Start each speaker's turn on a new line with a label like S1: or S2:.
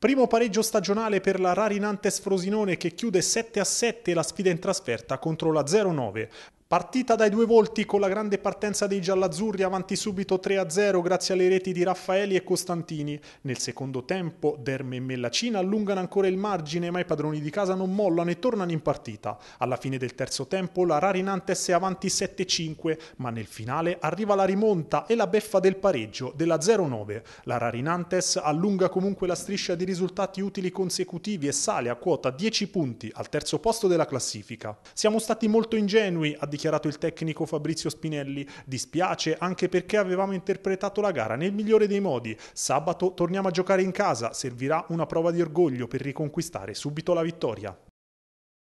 S1: Primo pareggio stagionale per la Rari Nantes Frosinone che chiude 7 a 7 la sfida in trasferta contro la 0-9. Partita dai due volti con la grande partenza dei giallazzurri avanti subito 3-0 grazie alle reti di Raffaeli e Costantini. Nel secondo tempo Derme e Mellacina allungano ancora il margine ma i padroni di casa non mollano e tornano in partita. Alla fine del terzo tempo la Rarinantes è avanti 7-5 ma nel finale arriva la rimonta e la beffa del pareggio della 0-9. La Rarinantes allunga comunque la striscia di risultati utili consecutivi e sale a quota 10 punti al terzo posto della classifica. Siamo stati molto ingenui a dichiarare dichiarato il tecnico Fabrizio Spinelli. Dispiace anche perché avevamo interpretato la gara nel migliore dei modi. Sabato torniamo a giocare in casa, servirà una prova di orgoglio per riconquistare subito la vittoria.